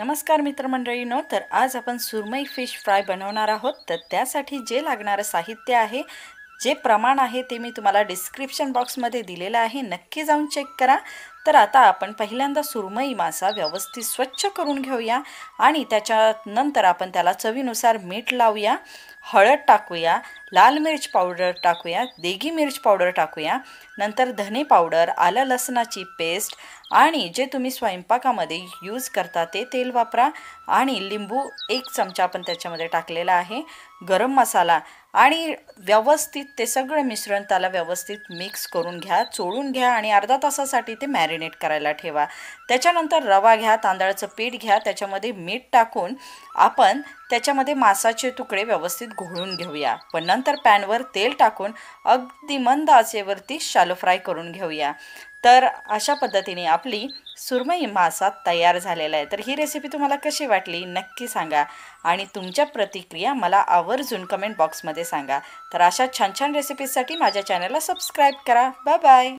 नमस्कार मित्रमंडळीनो तर आज आपण सुरमई फिश फ्राय बनवणार आहोत तर त्यासाठी जे लागणारं साहित्य आहे जे प्रमाण आहे ते मी तुम्हाला डिस्क्रिप्शन बॉक्समध्ये दिलेलं आहे नक्की जाऊन चेक करा तर आता आपण पहिल्यांदा सुरमई मासा व्यवस्थित स्वच्छ करून घेऊया आणि त्याच्यानंतर आपण त्याला चवीनुसार मीठ लावूया हळद टाकूया लाल मिरच पावडर टाकूया देगी मिरच पावडर टाकूया नंतर धने पावडर आलं लसणाची पेस्ट आणि जे तुम्ही स्वयंपाकामध्ये यूज करता ते तेल वापरा आणि लिंबू एक चमचा आपण त्याच्यामध्ये टाकलेला आहे गरम मसाला आणि व्यवस्थित ते सगळं मिश्रण त्याला व्यवस्थित मिक्स करून घ्या चोळून घ्या आणि अर्धा तासासाठी ते मॅरिनेट करायला ठेवा त्याच्यानंतर रवा घ्या तांदळाचं पीठ घ्या त्याच्यामध्ये मीठ टाकून आपण त्याच्यामध्ये मासाचे तुकडे व्यवस्थित घोळून घेऊया पण नंतर पॅनवर तेल टाकून अगदी मंद आचेवरती शालो फ्राय करून घेऊया तर अशा पद्धतीने आपली सुरमई मासा तयार झालेला आहे तर ही रेसिपी तुम्हाला कशी वाटली नक्की सांगा आणि तुमच्या प्रतिक्रिया मला आवर्जून कमेंट बॉक्समध्ये सांगा तर अशा छान छान रेसिपीजसाठी माझ्या चॅनलला सबस्क्राईब करा बाय बाय